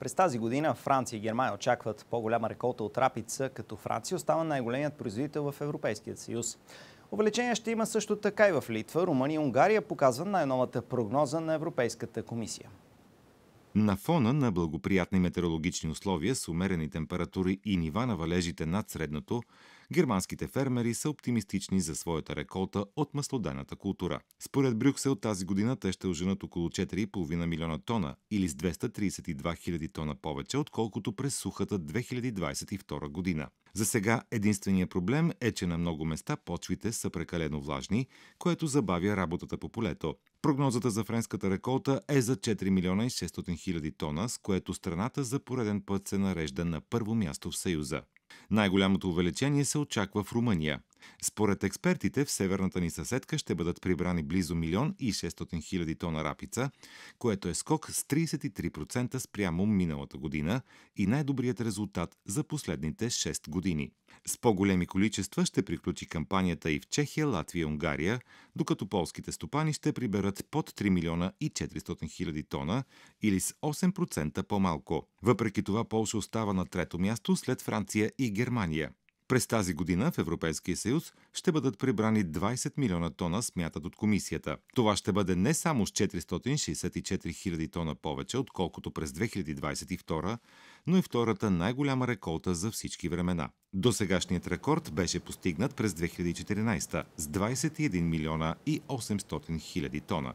През тази година Франция и Германия очакват по-голяма реколта от рапица, като Франция остава най-големият производител в Европейския съюз. Увеличение ще има също така и в Литва, Румъния и Унгария, показва най-новата прогноза на Европейската комисия. На фона на благоприятни метеорологични условия с умерени температури и нива на валежите над средното, германските фермери са оптимистични за своята реколта от маслодайната култура. Според Брюксел тази година те ще оженат около 4,5 милиона тона или с 232 хиляди тона повече, отколкото през сухата 2022 година. За сега единственият проблем е, че на много места почвите са прекалено влажни, което забавя работата по полето. Прогнозата за френската реколта е за 4 милиона и 600 хиляди тона, с което страната за пореден път се нарежда на първо място в Съюза. Най-голямото увеличение се очаква в Румъния. Според експертите в северната ни съседка ще бъдат прибрани близо милион и 600 хиляди тона рапица, което е скок с 33% спрямо миналата година и най-добрият резултат за последните 6 години. С по-големи количества ще приключи кампанията и в Чехия, Латвия и Унгария, докато полските стопани ще приберат под 3 милиона и 400 хиляди тона или с 8% по-малко. Въпреки това Полша остава на трето място след Франция и Германия. През тази година в Европейския съюз ще бъдат прибрани 20 милиона тона, смятат от комисията. Това ще бъде не само с 464 хиляди тона повече, отколкото през 2022, но и втората най-голяма реколта за всички времена. До сегашният рекорд беше постигнат през 2014 с 21 милиона и 800 хиляди тона.